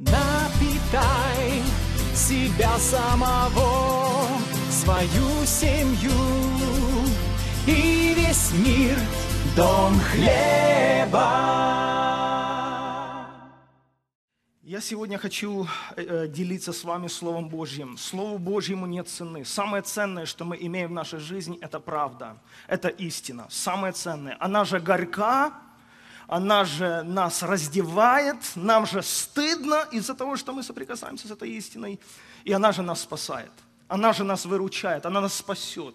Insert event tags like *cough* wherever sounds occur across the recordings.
Напитай себя самого, свою семью и весь мир дом хлеба. Я сегодня хочу э, э, делиться с вами Словом Божьим. Слову Божьему нет цены. Самое ценное, что мы имеем в нашей жизни, это правда, это истина. Самое ценное. Она же горька, она же нас раздевает, нам же стыдно из-за того, что мы соприкасаемся с этой истиной, и она же нас спасает, она же нас выручает, она нас спасет.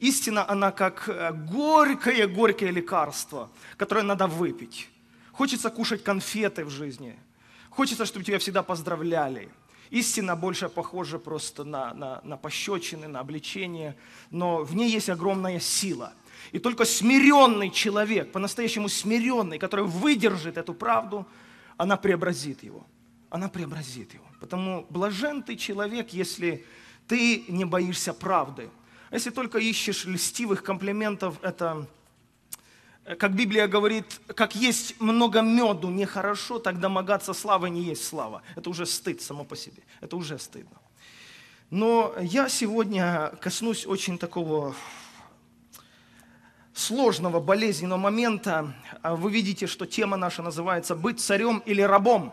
Истина, она как горькое-горькое э, лекарство, которое надо выпить. Хочется кушать конфеты в жизни, хочется, чтобы тебя всегда поздравляли, Истина больше похожа просто на, на, на пощечины, на обличение, но в ней есть огромная сила – и только смиренный человек, по-настоящему смиренный, который выдержит эту правду, она преобразит его. Она преобразит его. Потому блажен ты человек, если ты не боишься правды. А если только ищешь льстивых комплиментов, это, э, как Библия говорит, как есть много меду нехорошо, так домогаться славы не есть слава. Это уже стыд само по себе. Это уже стыдно. Но я сегодня коснусь очень такого сложного, болезненного момента. А вы видите, что тема наша называется «Быть царем или рабом».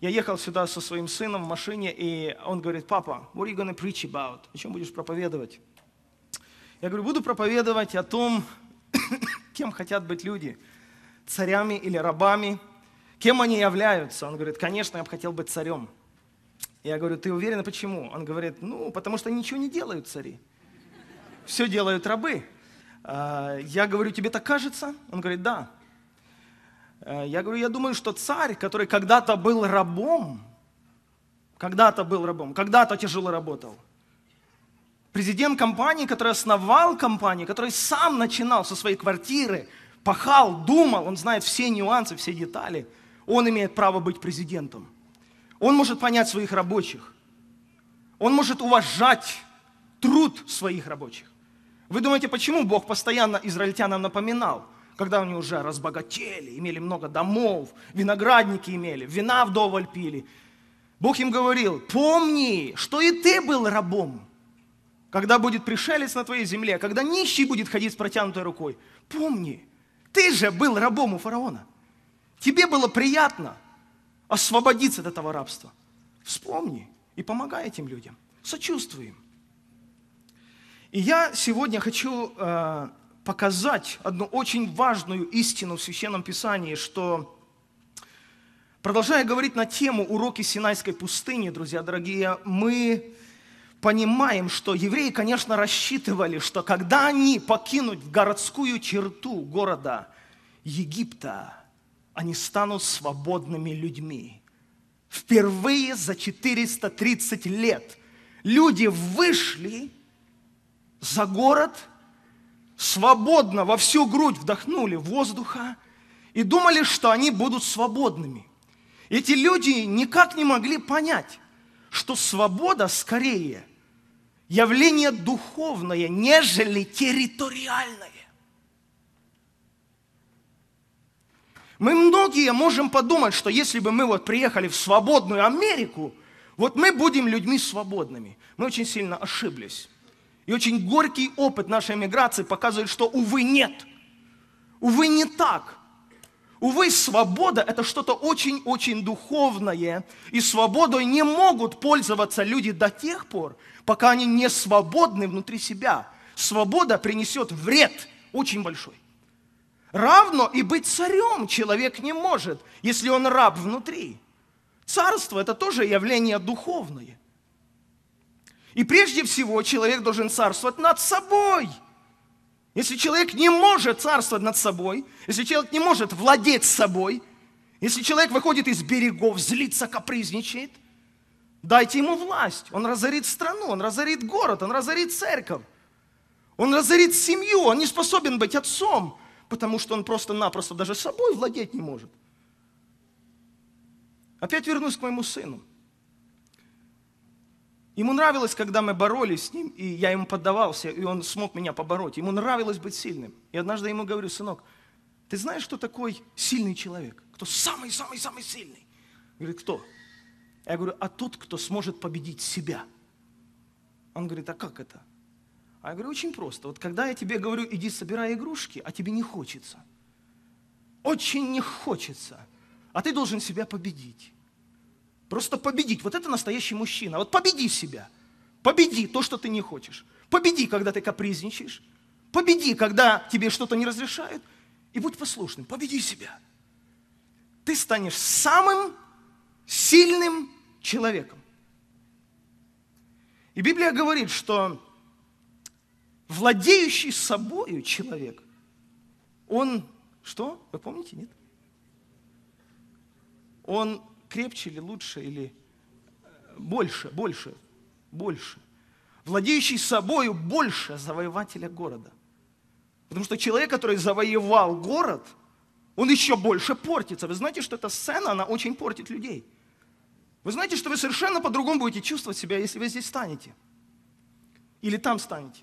Я ехал сюда со своим сыном в машине, и он говорит, «Папа, what are you gonna preach about? О чем будешь проповедовать?» Я говорю, «Буду проповедовать о том, *coughs* кем хотят быть люди, царями или рабами, кем они являются». Он говорит, «Конечно, я бы хотел быть царем». Я говорю, «Ты уверен, почему?» Он говорит, «Ну, потому что ничего не делают цари, все делают рабы». А, я говорю, тебе так кажется? Он говорит, да. А, я говорю, я думаю, что царь, который когда-то был рабом, когда-то был рабом, когда-то тяжело работал, президент компании, который основал компанию, который сам начинал со своей квартиры, пахал, думал, он знает все нюансы, все детали, он имеет право быть президентом. Он может понять своих рабочих. Он может уважать труд своих рабочих. Вы думаете, почему Бог постоянно израильтянам напоминал? когда они уже разбогатели, имели много домов, виноградники имели, вина вдоволь пили. Бог им говорил, помни, что и ты был рабом, когда будет пришелец на твоей земле, когда нищий будет ходить с протянутой рукой. Помни, ты же был рабом у фараона. Тебе было приятно освободиться от этого рабства. Вспомни и помогай этим людям, сочувствуй им. И я сегодня хочу э, показать одну очень важную истину в Священном Писании, что, продолжая говорить на тему уроки Синайской пустыни, друзья дорогие, мы понимаем, что евреи, конечно, рассчитывали, что когда они покинут городскую черту города Египта, они станут свободными людьми. Впервые за 430 лет люди вышли – за город, свободно во всю грудь вдохнули воздуха и думали, что они будут свободными. Эти люди никак не могли понять, что свобода скорее явление духовное, нежели территориальное. Мы многие можем подумать, что если бы мы вот приехали в свободную Америку, вот мы будем людьми свободными. Мы очень сильно ошиблись. И очень горький опыт нашей миграции показывает, что, увы, нет. Увы, не так. Увы, свобода – это что-то очень-очень духовное, и свободой не могут пользоваться люди до тех пор, пока они не свободны внутри себя. Свобода принесет вред очень большой. Равно и быть царем человек не может, если он раб внутри. Царство – это тоже явление духовное. И прежде всего человек должен царствовать над собой. Если человек не может царствовать над собой, если человек не может владеть собой, если человек выходит из берегов, злится, капризничает, дайте ему власть. Он разорит страну, он разорит город, он разорит церковь. Он разорит семью, он не способен быть отцом, потому что он просто-напросто даже собой владеть не может. Опять вернусь к моему сыну. Ему нравилось, когда мы боролись с ним, и я ему поддавался, и он смог меня побороть. Ему нравилось быть сильным. И однажды я ему говорю, сынок, ты знаешь, кто такой сильный человек? Кто самый-самый-самый сильный? Говорит, кто? Я говорю, а тот, кто сможет победить себя. Он говорит, а как это? А я говорю, очень просто. Вот когда я тебе говорю, иди собирай игрушки, а тебе не хочется. Очень не хочется. А ты должен себя победить. Просто победить. Вот это настоящий мужчина. Вот победи себя. Победи то, что ты не хочешь. Победи, когда ты капризничаешь. Победи, когда тебе что-то не разрешают. И будь послушным. Победи себя. Ты станешь самым сильным человеком. И Библия говорит, что владеющий собою человек, он что? Вы помните, нет? Он крепче или лучше, или больше, больше, больше. Владеющий собою больше завоевателя города. Потому что человек, который завоевал город, он еще больше портится. Вы знаете, что эта сцена, она очень портит людей. Вы знаете, что вы совершенно по-другому будете чувствовать себя, если вы здесь станете. Или там станете.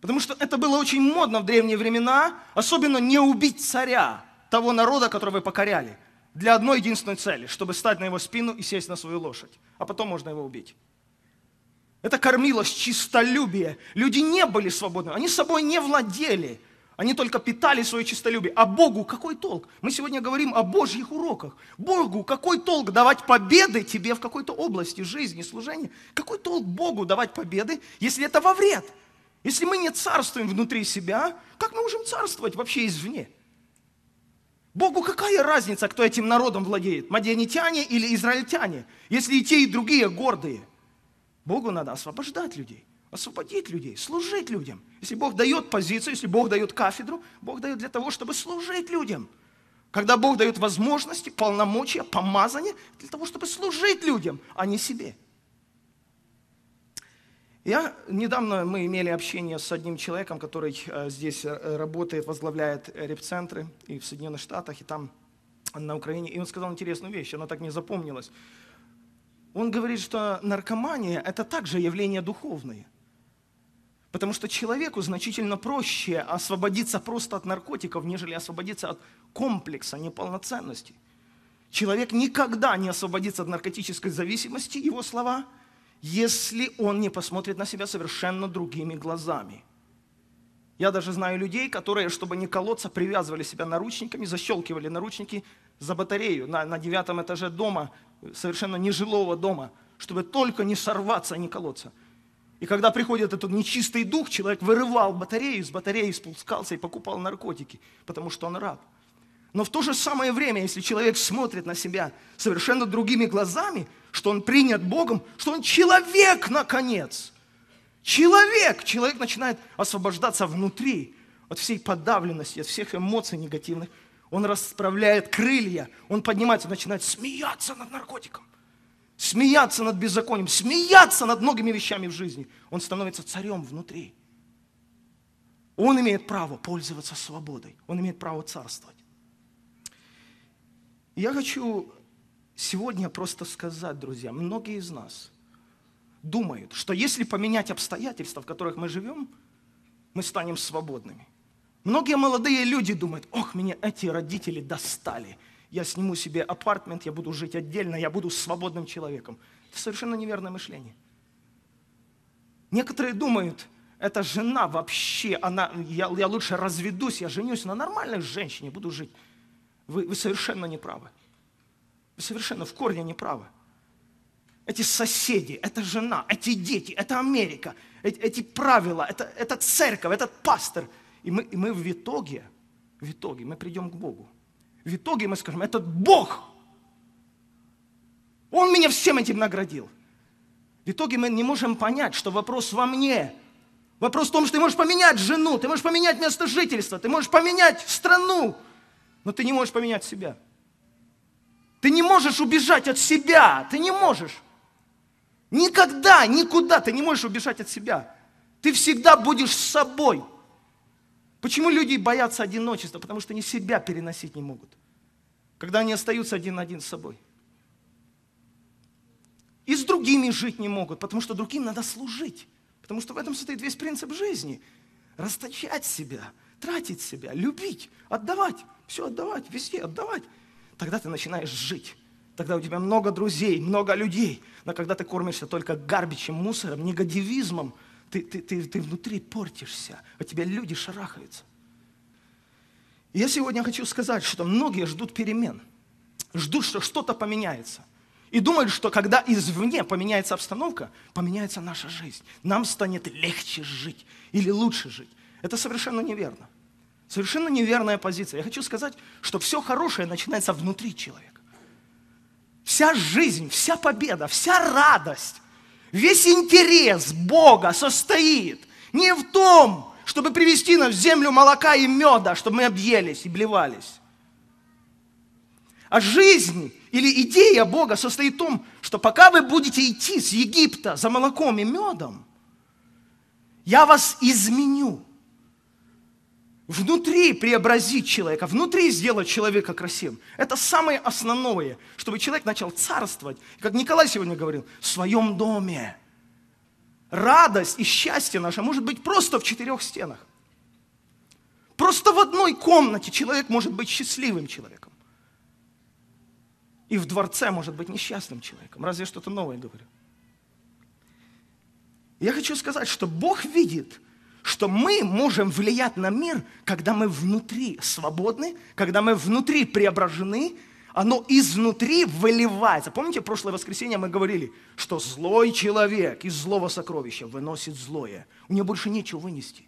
Потому что это было очень модно в древние времена, особенно не убить царя, того народа, которого вы покоряли для одной единственной цели, чтобы стать на его спину и сесть на свою лошадь, а потом можно его убить. Это кормилось чистолюбие. Люди не были свободны, они собой не владели. Они только питали свое чистолюбие. А Богу какой толк? Мы сегодня говорим о Божьих уроках. Богу какой толк давать победы тебе в какой-то области жизни, служения? Какой толк Богу давать победы, если это во вред? Если мы не царствуем внутри себя, как мы можем царствовать вообще извне? Богу какая разница, кто этим народом владеет, мадианитяне или израильтяне, если и те, и другие гордые. Богу надо освобождать людей, освободить людей, служить людям. Если Бог дает позицию, если Бог дает кафедру, Бог дает для того, чтобы служить людям. Когда Бог дает возможности, полномочия, помазание для того, чтобы служить людям, а не себе – я недавно мы имели общение с одним человеком, который э, здесь э, работает, возглавляет реп-центры и в Соединенных Штатах, и там на Украине. И он сказал интересную вещь, она так не запомнилась. Он говорит, что наркомания – это также явление духовное. Потому что человеку значительно проще освободиться просто от наркотиков, нежели освободиться от комплекса неполноценности. Человек никогда не освободится от наркотической зависимости, его слова – если он не посмотрит на себя совершенно другими глазами. Я даже знаю людей, которые, чтобы не колоться, привязывали себя наручниками, защелкивали наручники за батарею на, на девятом этаже дома, совершенно нежилого дома, чтобы только не сорваться, не колоться. И когда приходит этот нечистый дух, человек вырывал батарею, с батареи спускался и покупал наркотики, потому что он раб – но в то же самое время, если человек смотрит на себя совершенно другими глазами, что он принят Богом, что он человек, наконец. Человек! Человек начинает освобождаться внутри от всей подавленности, от всех эмоций негативных. Он расправляет крылья, он поднимается, начинает смеяться над наркотиком, смеяться над беззаконием, смеяться над многими вещами в жизни. Он становится царем внутри. Он имеет право пользоваться свободой, он имеет право царствовать. Я хочу сегодня просто сказать, друзья, многие из нас думают, что если поменять обстоятельства, в которых мы живем, мы станем свободными. Многие молодые люди думают, ох, меня эти родители достали. Я сниму себе апартмент, я буду жить отдельно, я буду свободным человеком. Это совершенно неверное мышление. Некоторые думают, эта жена вообще, она, я, я лучше разведусь, я женюсь на нормальной женщине, буду жить. Вы, вы совершенно не правы. Вы совершенно в корне не правы. Эти соседи, эта жена, эти дети, это Америка, эти, эти правила, это, это церковь, этот пастор. И мы, и мы в итоге, в итоге мы придем к Богу. В итоге мы скажем, этот Бог, Он меня всем этим наградил. В итоге мы не можем понять, что вопрос во мне. Вопрос в том, что ты можешь поменять жену, ты можешь поменять место жительства, ты можешь поменять страну, но ты не можешь поменять себя. Ты не можешь убежать от себя, ты не можешь. Никогда, никуда ты не можешь убежать от себя. Ты всегда будешь с собой. Почему люди боятся одиночества? Потому что они себя переносить не могут. Когда они остаются один на один с собой. И с другими жить не могут, потому что другим надо служить. Потому что в этом состоит весь принцип жизни. Расточать себя, тратить себя, любить, отдавать все отдавать, везде отдавать. Тогда ты начинаешь жить. Тогда у тебя много друзей, много людей. Но когда ты кормишься только гарбичем, мусором, негативизмом, ты, ты, ты, ты внутри портишься, от тебя люди шарахаются. я сегодня хочу сказать, что многие ждут перемен, ждут, что что-то поменяется. И думают, что когда извне поменяется обстановка, поменяется наша жизнь. Нам станет легче жить или лучше жить. Это совершенно неверно. Совершенно неверная позиция. Я хочу сказать, что все хорошее начинается внутри человека. Вся жизнь, вся победа, вся радость, весь интерес Бога состоит не в том, чтобы привести нас в землю молока и меда, чтобы мы объелись и блевались. А жизнь или идея Бога состоит в том, что пока вы будете идти с Египта за молоком и медом, я вас изменю внутри преобразить человека, внутри сделать человека красивым. Это самое основное, чтобы человек начал царствовать, как Николай сегодня говорил, в своем доме. Радость и счастье наше может быть просто в четырех стенах. Просто в одной комнате человек может быть счастливым человеком. И в дворце может быть несчастным человеком. Разве что-то новое говорю. Я хочу сказать, что Бог видит – что мы можем влиять на мир, когда мы внутри свободны, когда мы внутри преображены, оно изнутри выливается. Помните, прошлое воскресенье мы говорили, что злой человек из злого сокровища выносит злое. У него больше нечего вынести.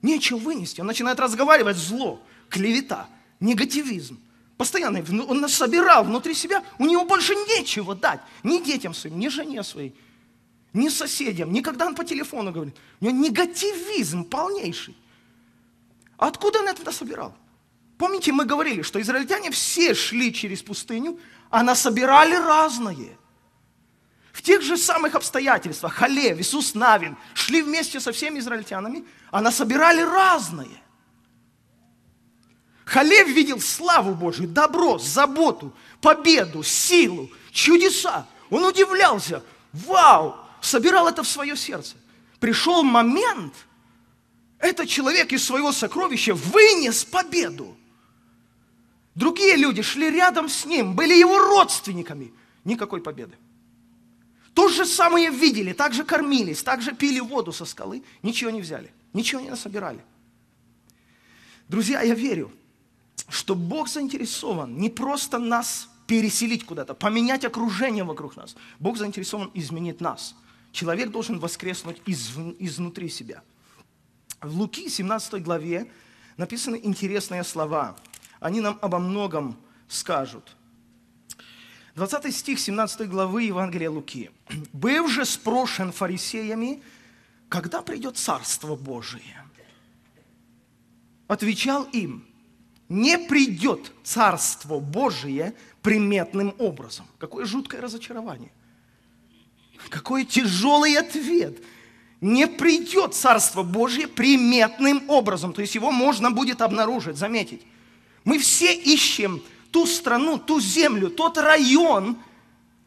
Нечего вынести. Он начинает разговаривать зло, клевета, негативизм. Постоянно он нас собирал внутри себя, у него больше нечего дать. Ни детям своим, ни жене своей, ни соседям, никогда он по телефону говорит. У него негативизм полнейший. откуда он это собирал? Помните, мы говорили, что израильтяне все шли через пустыню, а насобирали разное. В тех же самых обстоятельствах Халев, Иисус Навин шли вместе со всеми израильтянами, а насобирали разное. Халев видел славу Божию, добро, заботу, победу, силу, чудеса. Он удивлялся. Вау, собирал это в свое сердце. Пришел момент, этот человек из своего сокровища вынес победу. Другие люди шли рядом с ним, были его родственниками. Никакой победы. То же самое видели, так же кормились, так же пили воду со скалы, ничего не взяли, ничего не насобирали. Друзья, я верю, что Бог заинтересован не просто нас переселить куда-то, поменять окружение вокруг нас. Бог заинтересован изменить нас – Человек должен воскреснуть из, изнутри себя. В Луки 17 главе написаны интересные слова. Они нам обо многом скажут. 20 стих 17 главы Евангелия Луки. «Был же спрошен фарисеями, когда придет Царство Божие?» Отвечал им, не придет Царство Божие приметным образом. Какое жуткое разочарование. Какой тяжелый ответ! Не придет Царство Божье приметным образом, то есть его можно будет обнаружить, заметить. Мы все ищем ту страну, ту землю, тот район,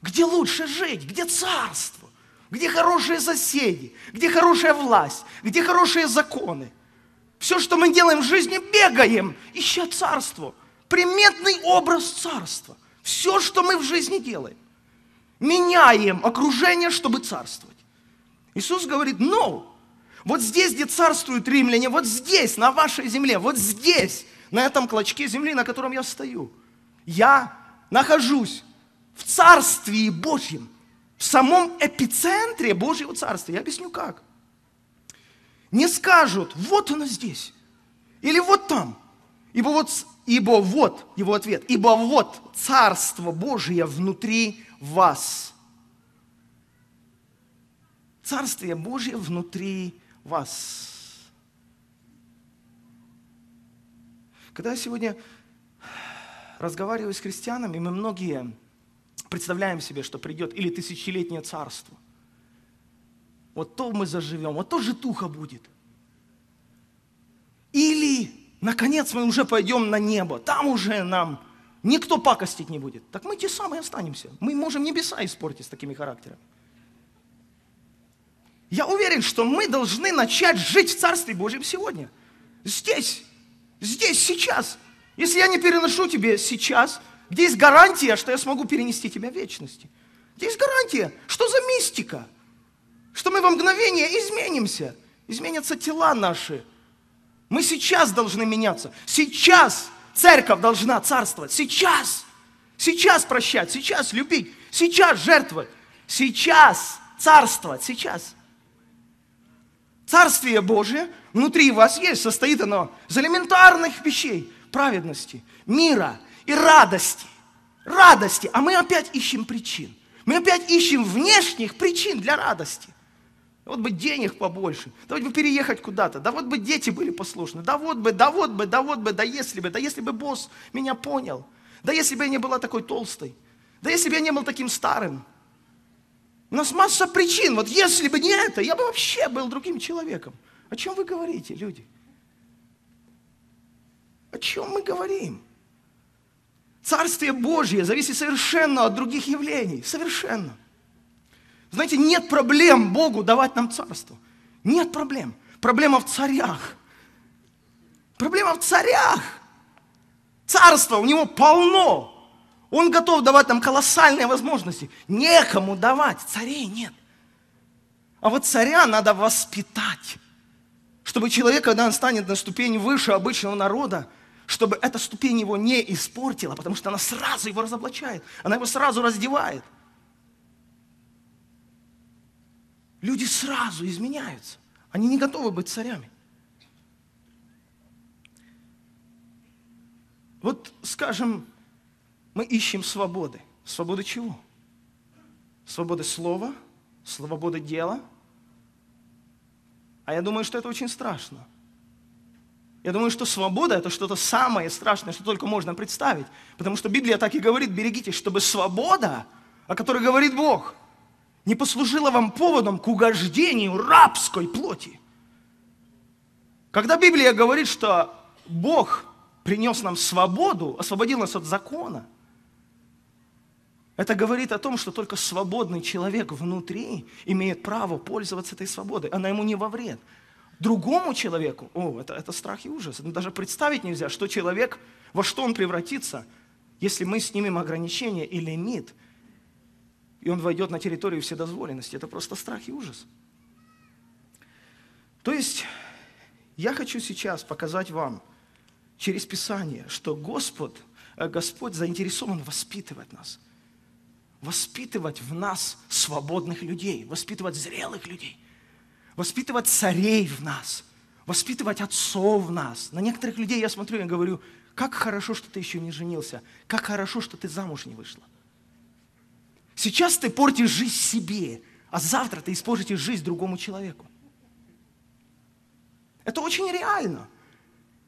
где лучше жить, где царство, где хорошие соседи, где хорошая власть, где хорошие законы. Все, что мы делаем в жизни, бегаем, ища царство, приметный образ царства. Все, что мы в жизни делаем меняем окружение, чтобы царствовать. Иисус говорит, "Но «Ну, вот здесь, где царствуют римляне, вот здесь, на вашей земле, вот здесь, на этом клочке земли, на котором я стою, я нахожусь в Царстве Божьем, в самом эпицентре Божьего Царства. Я объясню как. Не скажут, вот оно здесь, или вот там, ибо вот, ибо вот, его ответ, ибо вот Царство Божье внутри вас. Царствие Божье внутри вас. Когда я сегодня разговариваю с христианами, мы многие представляем себе, что придет или тысячелетнее царство. Вот то мы заживем, вот то житуха будет. Или, наконец, мы уже пойдем на небо, там уже нам Никто пакостить не будет. Так мы те самые останемся. Мы можем небеса испортить с такими характерами. Я уверен, что мы должны начать жить в Царстве Божьем сегодня. Здесь, здесь, сейчас. Если я не переношу тебе сейчас, где есть гарантия, что я смогу перенести тебя в вечности? Где есть гарантия? Что за мистика? Что мы во мгновение изменимся? Изменятся тела наши. Мы сейчас должны меняться. Сейчас Церковь должна царствовать сейчас. Сейчас прощать, сейчас любить, сейчас жертвовать, сейчас царствовать, сейчас. Царствие Божие внутри вас есть, состоит оно из элементарных вещей, праведности, мира и радости. Радости. А мы опять ищем причин. Мы опять ищем внешних причин для радости. Вот бы денег побольше, да вот бы переехать куда-то, да вот бы дети были послушны, да вот бы, да вот бы, да вот бы, да если бы, да если бы босс меня понял, да если бы я не была такой толстой, да если бы я не был таким старым. У нас масса причин, вот если бы не это, я бы вообще был другим человеком. О чем вы говорите, люди? О чем мы говорим? Царствие Божье зависит совершенно от других явлений, совершенно. Знаете, нет проблем Богу давать нам царство. Нет проблем. Проблема в царях. Проблема в царях. Царство у него полно. Он готов давать нам колоссальные возможности. Некому давать. Царей нет. А вот царя надо воспитать. Чтобы человек, когда он станет на ступень выше обычного народа, чтобы эта ступень его не испортила, потому что она сразу его разоблачает, она его сразу раздевает. Люди сразу изменяются. Они не готовы быть царями. Вот, скажем, мы ищем свободы. Свободы чего? Свободы слова, свободы дела. А я думаю, что это очень страшно. Я думаю, что свобода – это что-то самое страшное, что только можно представить. Потому что Библия так и говорит, берегитесь, чтобы свобода, о которой говорит Бог – не послужило вам поводом к угождению рабской плоти. Когда Библия говорит, что Бог принес нам свободу, освободил нас от закона, это говорит о том, что только свободный человек внутри имеет право пользоваться этой свободой. Она ему не во вред. Другому человеку, о, это, это страх и ужас. Ну, даже представить нельзя, что человек, во что он превратится, если мы снимем ограничение и лимит – и он войдет на территорию вседозволенности. Это просто страх и ужас. То есть я хочу сейчас показать вам через Писание, что Господь, э, Господь заинтересован воспитывать нас. Воспитывать в нас свободных людей, воспитывать зрелых людей, воспитывать царей в нас, воспитывать отцов в нас. На некоторых людей я смотрю и говорю, как хорошо, что ты еще не женился, как хорошо, что ты замуж не вышла. Сейчас ты портишь жизнь себе, а завтра ты испортишь жизнь другому человеку. Это очень реально.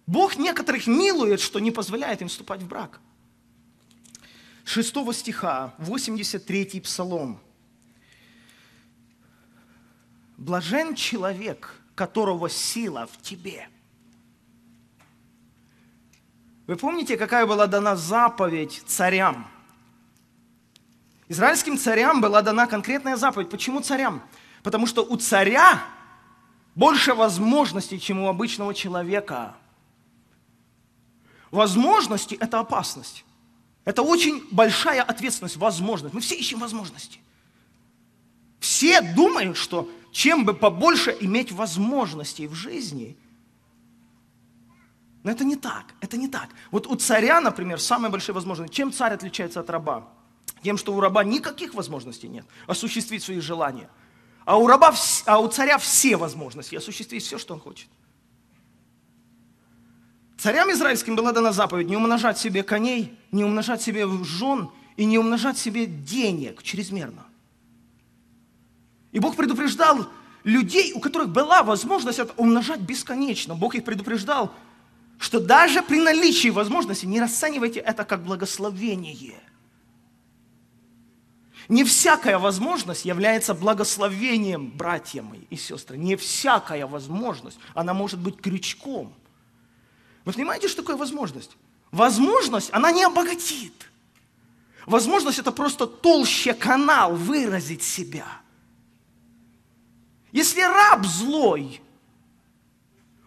Бог некоторых милует, что не позволяет им вступать в брак. 6 стиха, 83 псалом. Блажен человек, которого сила в тебе. Вы помните, какая была дана заповедь царям – Израильским царям была дана конкретная заповедь. Почему царям? Потому что у царя больше возможностей, чем у обычного человека. Возможности – это опасность. Это очень большая ответственность, возможность. Мы все ищем возможности. Все думают, что чем бы побольше иметь возможностей в жизни. Но это не так, это не так. Вот у царя, например, самые большие возможности. Чем царь отличается от раба? Тем, что у раба никаких возможностей нет осуществить свои желания. А у, раба, а у царя все возможности осуществить все, что он хочет. Царям израильским была дана заповедь не умножать себе коней, не умножать себе жен и не умножать себе денег чрезмерно. И Бог предупреждал людей, у которых была возможность это умножать бесконечно. Бог их предупреждал, что даже при наличии возможности не расценивайте это как благословение – не всякая возможность является благословением, братья мои и сестры. Не всякая возможность. Она может быть крючком. Вы понимаете, что такое возможность? Возможность, она не обогатит. Возможность – это просто толще канал выразить себя. Если раб злой,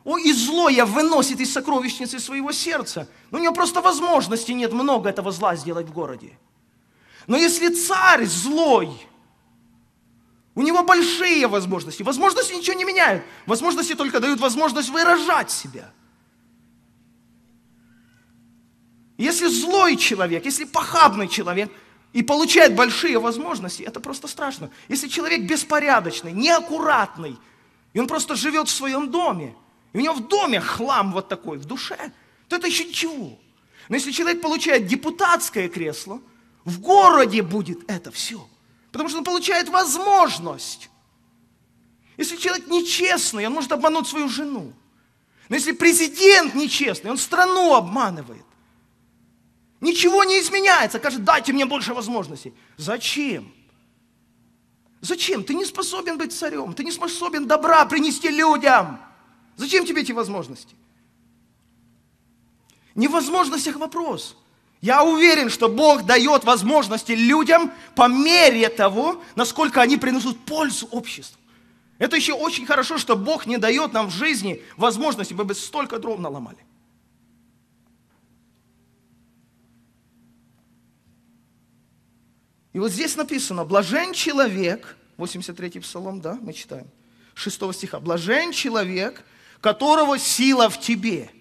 о, и злое выносит из сокровищницы своего сердца, но у него просто возможности нет много этого зла сделать в городе – но если царь злой, у него большие возможности. Возможности ничего не меняют. Возможности только дают возможность выражать себя. Если злой человек, если похабный человек и получает большие возможности, это просто страшно. Если человек беспорядочный, неаккуратный, и он просто живет в своем доме, и у него в доме хлам вот такой, в душе, то это еще ничего. Но если человек получает депутатское кресло – в городе будет это все. Потому что он получает возможность. Если человек нечестный, он может обмануть свою жену. Но если президент нечестный, он страну обманывает. Ничего не изменяется. Кажется, дайте мне больше возможностей. Зачем? Зачем? Ты не способен быть царем. Ты не способен добра принести людям. Зачем тебе эти возможности? Не в возможностях вопрос – я уверен, что Бог дает возможности людям по мере того, насколько они приносят пользу обществу. Это еще очень хорошо, что Бог не дает нам в жизни возможности, мы бы столько дров наломали. И вот здесь написано, блажен человек, 83-й псалом, да, мы читаем, 6 стиха, блажен человек, которого сила в тебе –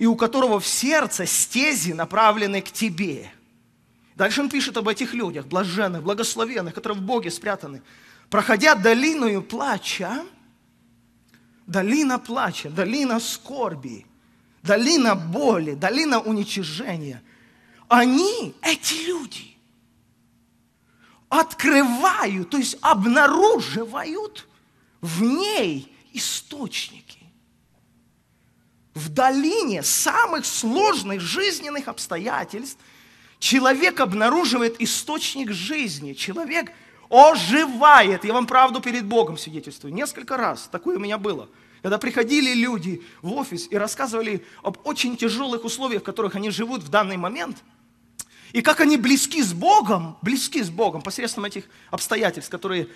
и у которого в сердце стези направлены к тебе. Дальше он пишет об этих людях, блаженных, благословенных, которые в Боге спрятаны. Проходя долиною плача, долина плача, долина скорби, долина боли, долина уничижения, они, эти люди, открывают, то есть обнаруживают в ней источники в долине самых сложных жизненных обстоятельств человек обнаруживает источник жизни. Человек оживает. Я вам правду перед Богом свидетельствую. Несколько раз такое у меня было. Когда приходили люди в офис и рассказывали об очень тяжелых условиях, в которых они живут в данный момент, и как они близки с Богом, близки с Богом посредством этих обстоятельств, которые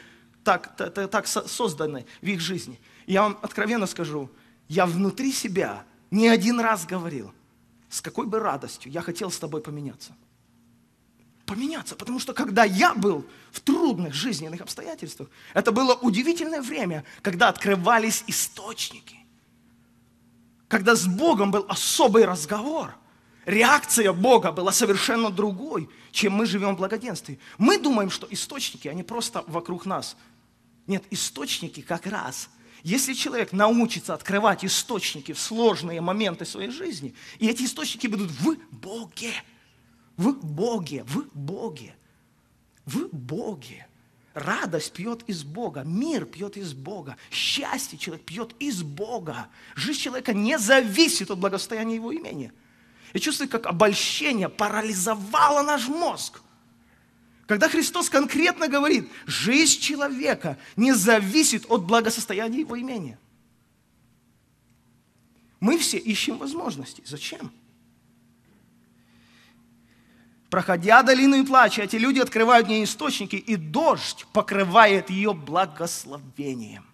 так, так, так созданы в их жизни. я вам откровенно скажу, я внутри себя не один раз говорил, с какой бы радостью я хотел с тобой поменяться. Поменяться, потому что когда я был в трудных жизненных обстоятельствах, это было удивительное время, когда открывались источники, когда с Богом был особый разговор – реакция Бога была совершенно другой, чем мы живем в благоденствии. Мы думаем, что источники, они просто вокруг нас. Нет, источники как раз если человек научится открывать источники в сложные моменты своей жизни, и эти источники будут в Боге, в Боге, в Боге, в Боге. Радость пьет из Бога, мир пьет из Бога, счастье человек пьет из Бога. Жизнь человека не зависит от благосостояния его имени. Я чувствую, как обольщение парализовало наш мозг. Когда Христос конкретно говорит, жизнь человека не зависит от благосостояния его имени, Мы все ищем возможности. Зачем? Проходя долину и плача, эти люди открывают мне источники, и дождь покрывает ее благословением.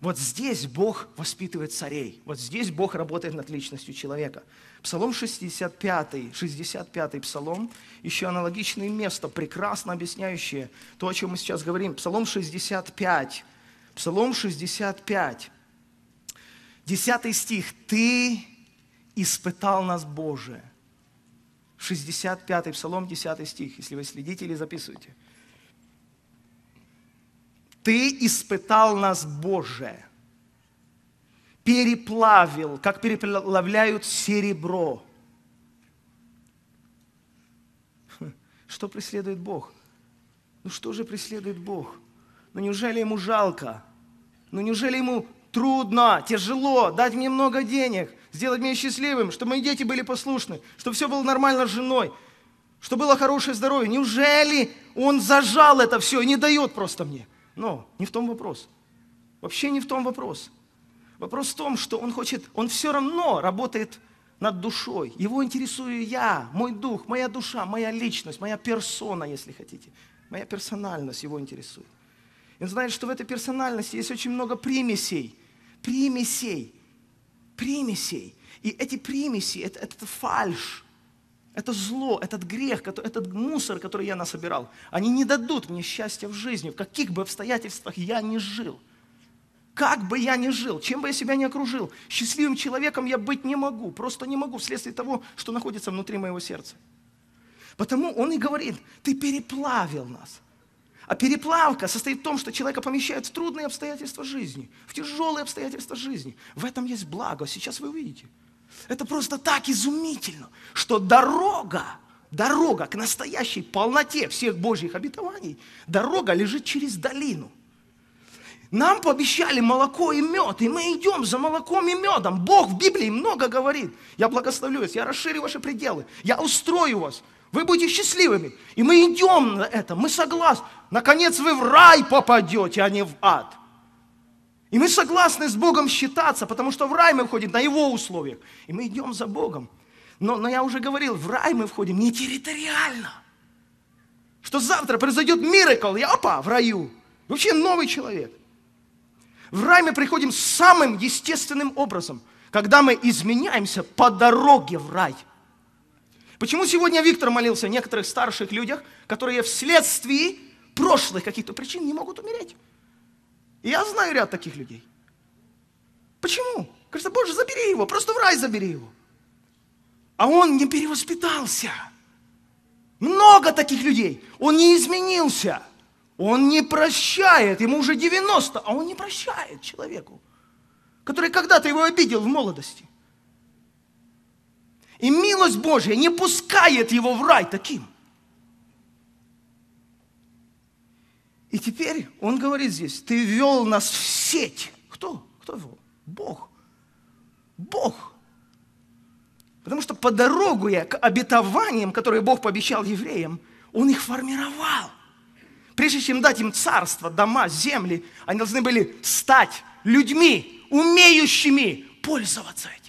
Вот здесь Бог воспитывает царей, вот здесь Бог работает над личностью человека. Псалом 65, 65 псалом, еще аналогичное место, прекрасно объясняющее то, о чем мы сейчас говорим. Псалом 65, Псалом 65, 10 стих. «Ты испытал нас, Боже». 65 Псалом, 10 стих, если вы следите или записываете – ты испытал нас, Боже, переплавил, как переплавляют серебро. Хм, что преследует Бог? Ну что же преследует Бог? Ну неужели ему жалко? Ну неужели ему трудно, тяжело дать мне много денег, сделать меня счастливым, чтобы мои дети были послушны, чтобы все было нормально с женой, чтобы было хорошее здоровье? Неужели он зажал это все и не дает просто мне? Но не в том вопрос. Вообще не в том вопрос. Вопрос в том, что он хочет, он все равно работает над душой. Его интересую я, мой дух, моя душа, моя личность, моя персона, если хотите. Моя персональность его интересует. он знает, что в этой персональности есть очень много примесей. Примесей. Примесей. И эти примеси, это, это, это фальш, это зло, этот грех, этот мусор, который я насобирал, они не дадут мне счастья в жизни, в каких бы обстоятельствах я ни жил. Как бы я ни жил, чем бы я себя ни окружил, счастливым человеком я быть не могу, просто не могу, вследствие того, что находится внутри моего сердца. Потому он и говорит, ты переплавил нас. А переплавка состоит в том, что человека помещают в трудные обстоятельства жизни, в тяжелые обстоятельства жизни. В этом есть благо, сейчас вы увидите – это просто так изумительно, что дорога, дорога к настоящей полноте всех Божьих обетований, дорога лежит через долину. Нам пообещали молоко и мед, и мы идем за молоком и медом. Бог в Библии много говорит. Я благословлю вас, я расширю ваши пределы, я устрою вас, вы будете счастливыми. И мы идем на это, мы согласны. Наконец вы в рай попадете, а не в ад. И мы согласны с Богом считаться, потому что в рай мы входим на Его условиях. И мы идем за Богом. Но, но я уже говорил, в рай мы входим не территориально. Что завтра произойдет миракл, я опа, в раю. Вообще новый человек. В рай мы приходим самым естественным образом, когда мы изменяемся по дороге в рай. Почему сегодня Виктор молился о некоторых старших людях, которые вследствие прошлых каких-то причин не могут умереть? я знаю ряд таких людей. Почему? Кажется, Боже, забери его, просто в рай забери его. А он не перевоспитался. Много таких людей. Он не изменился. Он не прощает. Ему уже 90, а он не прощает человеку, который когда-то его обидел в молодости. И милость Божья не пускает его в рай таким. И теперь он говорит здесь, ты ввел нас в сеть. Кто? Кто вел? Бог. Бог. Потому что по дороге к обетованиям, которые Бог пообещал евреям, он их формировал. Прежде чем дать им царство, дома, земли, они должны были стать людьми, умеющими пользоваться этим.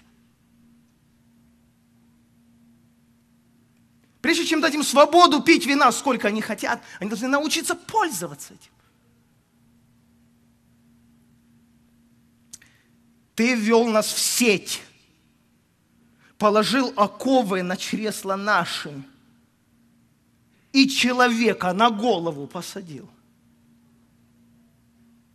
Прежде чем дать им свободу пить вина, сколько они хотят, они должны научиться пользоваться этим. Ты ввел нас в сеть, положил оковы на чресла наши и человека на голову посадил.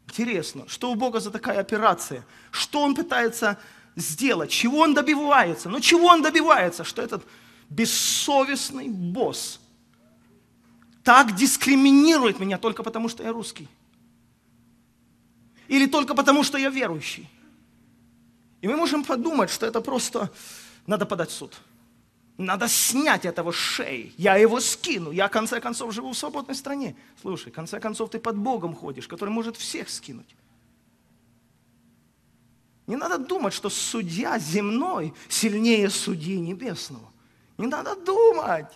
Интересно, что у Бога за такая операция? Что он пытается сделать? Чего он добивается? Ну чего он добивается? Что этот бессовестный босс так дискриминирует меня только потому, что я русский. Или только потому, что я верующий. И мы можем подумать, что это просто надо подать в суд. Надо снять этого шеи. Я его скину. Я, в конце концов, живу в свободной стране. Слушай, в конце концов, ты под Богом ходишь, который может всех скинуть. Не надо думать, что судья земной сильнее судьи небесного. Не надо думать.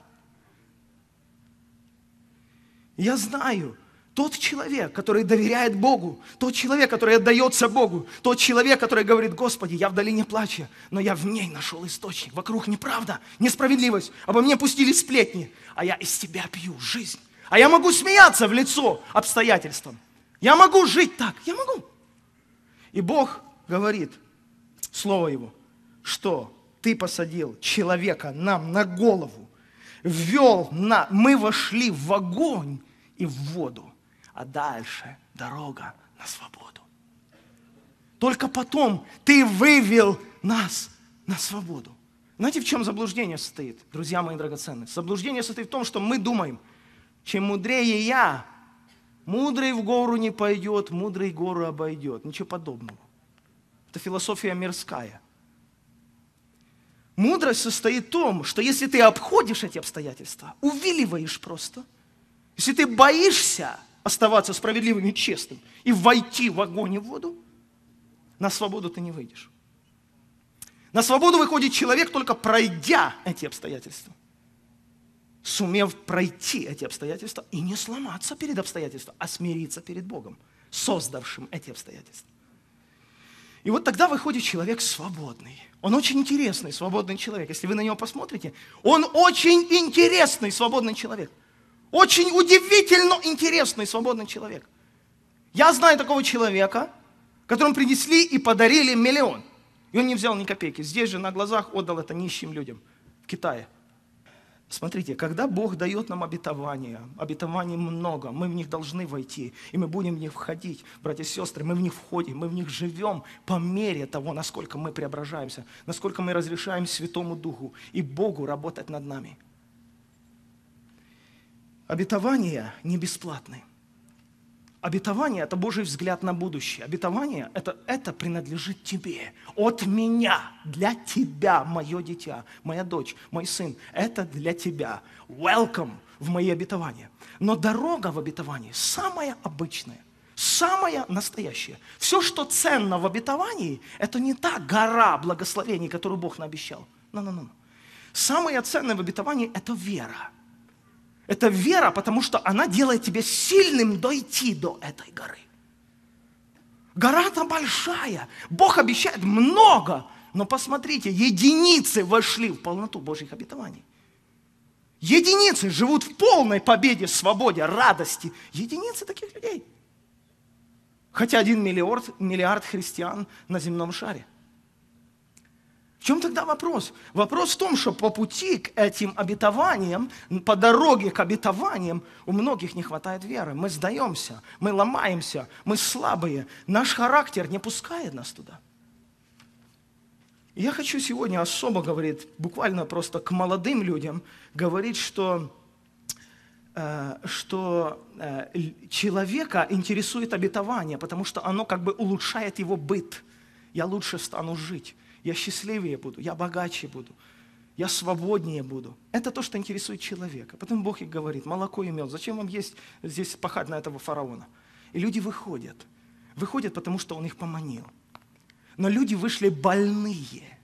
Я знаю, тот человек, который доверяет Богу, тот человек, который отдается Богу, тот человек, который говорит, Господи, я в долине плача, но я в ней нашел источник. Вокруг неправда, несправедливость. Обо мне пустили сплетни, а я из тебя пью жизнь. А я могу смеяться в лицо обстоятельствам. Я могу жить так, я могу. И Бог говорит, Слово Его, что ты посадил человека нам на голову, ввел на... Мы вошли в огонь и в воду, а дальше дорога на свободу. Только потом ты вывел нас на свободу. Знаете, в чем заблуждение состоит, друзья мои драгоценные? Заблуждение состоит в том, что мы думаем, чем мудрее я, мудрый в гору не пойдет, мудрый гору обойдет. Ничего подобного. Это философия мирская. Мудрость состоит в том, что если ты обходишь эти обстоятельства, увиливаешь просто, если ты боишься оставаться справедливым и честным и войти в огонь и в воду, на свободу ты не выйдешь. На свободу выходит человек, только пройдя эти обстоятельства. Сумев пройти эти обстоятельства и не сломаться перед обстоятельством, а смириться перед Богом, создавшим эти обстоятельства. И вот тогда выходит человек свободный. Он очень интересный, свободный человек. Если вы на него посмотрите, он очень интересный, свободный человек. Очень удивительно интересный, свободный человек. Я знаю такого человека, которому принесли и подарили миллион. И он не взял ни копейки. Здесь же на глазах отдал это нищим людям в Китае. Смотрите, когда Бог дает нам обетования, обетований много, мы в них должны войти, и мы будем в них входить, братья и сестры, мы в них входим, мы в них живем по мере того, насколько мы преображаемся, насколько мы разрешаем Святому Духу и Богу работать над нами. Обетования не бесплатные. Обетование – это Божий взгляд на будущее. Обетование это, – это принадлежит тебе, от меня, для тебя, мое дитя, моя дочь, мой сын. Это для тебя. Welcome в мои обетования. Но дорога в обетовании самая обычная, самая настоящая. Все, что ценно в обетовании, это не та гора благословений, которую Бог наобещал. No, ну, no, ну, no. Ну, Самое ценное в обетовании – это вера – это вера, потому что она делает тебя сильным дойти до этой горы. Гора-то большая. Бог обещает много. Но посмотрите, единицы вошли в полноту Божьих обетований. Единицы живут в полной победе, свободе, радости. Единицы таких людей. Хотя один миллиард, миллиард христиан на земном шаре – чем тогда вопрос? Вопрос в том, что по пути к этим обетованиям, по дороге к обетованиям у многих не хватает веры. Мы сдаемся, мы ломаемся, мы слабые. Наш характер не пускает нас туда. Я хочу сегодня особо говорить, буквально просто к молодым людям, говорить, что, э, что э, человека интересует обетование, потому что оно как бы улучшает его быт. Я лучше стану жить я счастливее буду, я богаче буду, я свободнее буду. Это то, что интересует человека. Потом Бог и говорит, молоко и мед, зачем вам есть здесь пахать на этого фараона? И люди выходят. Выходят, потому что он их поманил. Но люди вышли больные.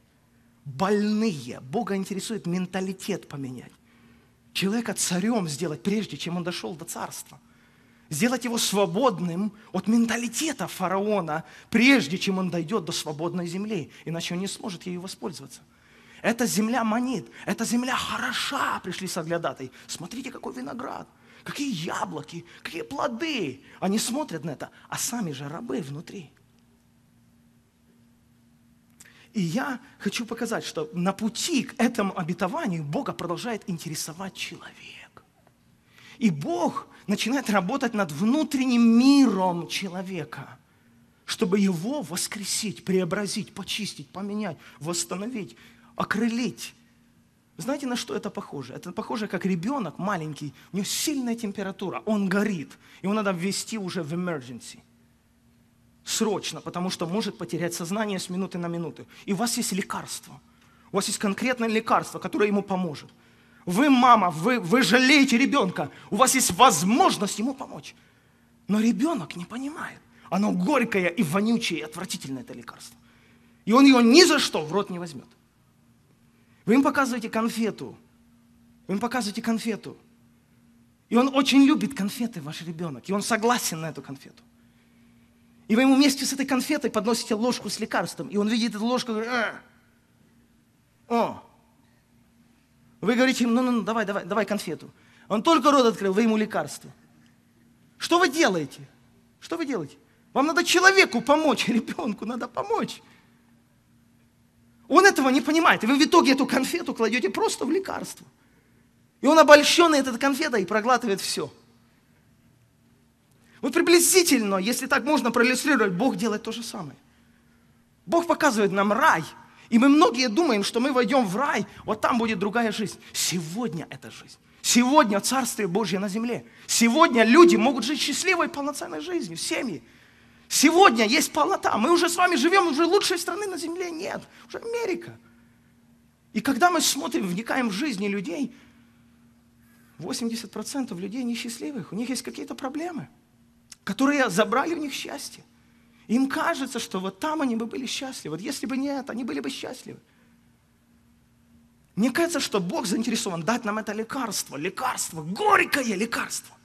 Больные. Бога интересует менталитет поменять. Человека царем сделать, прежде чем он дошел до царства – сделать его свободным от менталитета фараона, прежде чем он дойдет до свободной земли, иначе он не сможет ею воспользоваться. Эта земля манит, эта земля хороша, пришли соглядатой. Смотрите, какой виноград, какие яблоки, какие плоды. Они смотрят на это, а сами же рабы внутри. И я хочу показать, что на пути к этому обетованию Бога продолжает интересовать человека. И Бог начинает работать над внутренним миром человека, чтобы его воскресить, преобразить, почистить, поменять, восстановить, окрылить. Знаете, на что это похоже? Это похоже, как ребенок маленький, у него сильная температура, он горит, его надо ввести уже в emergency. Срочно, потому что может потерять сознание с минуты на минуту. И у вас есть лекарство. У вас есть конкретное лекарство, которое ему поможет вы мама, вы, вы жалеете ребенка, у вас есть возможность ему помочь. Но ребенок не понимает. Оно горькое и вонючее, и отвратительное это лекарство. И он его ни за что в рот не возьмет. Вы им показываете конфету. Вы им показываете конфету. И он очень любит конфеты, ваш ребенок. И он согласен на эту конфету. И вы ему вместе с этой конфетой подносите ложку с лекарством. И он видит эту ложку и говорит, а, о, вы говорите ему: ну, ну, ну, давай, давай, давай конфету. Он только рот открыл, вы ему лекарство. Что вы делаете? Что вы делаете? Вам надо человеку помочь, *laughs* ребенку надо помочь. Он этого не понимает. И вы в итоге эту конфету кладете просто в лекарство. И он обольщенный этой конфетой и проглатывает все. Вот приблизительно, если так можно проиллюстрировать, Бог делает то же самое. Бог показывает нам рай – и мы многие думаем, что мы войдем в рай, вот там будет другая жизнь. Сегодня это жизнь. Сегодня Царствие Божье на земле. Сегодня люди могут жить счастливой, полноценной жизнью, семьи. Сегодня есть полнота. Мы уже с вами живем, уже лучшей страны на земле нет. Уже Америка. И когда мы смотрим, вникаем в жизни людей, 80% людей несчастливых, у них есть какие-то проблемы, которые забрали у них счастье. Им кажется, что вот там они бы были счастливы. Вот если бы нет, они были бы счастливы. Мне кажется, что Бог заинтересован дать нам это лекарство, лекарство, горькое лекарство.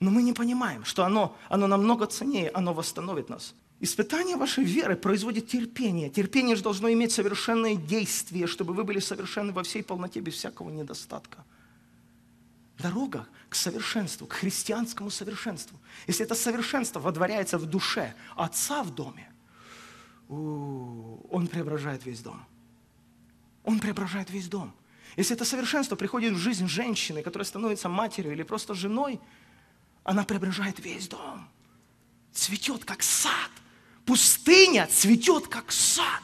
Но мы не понимаем, что оно, оно намного ценнее, оно восстановит нас. Испытание вашей веры производит терпение. Терпение же должно иметь совершенное действие, чтобы вы были совершенны во всей полноте, без всякого недостатка. Дорога к совершенству, к христианскому совершенству. Если это совершенство водворяется в душе отца в доме, он преображает весь дом. Он преображает весь дом. Если это совершенство приходит в жизнь женщины, которая становится матерью или просто женой, она преображает весь дом. Цветет, как сад. Пустыня цветет, как сад.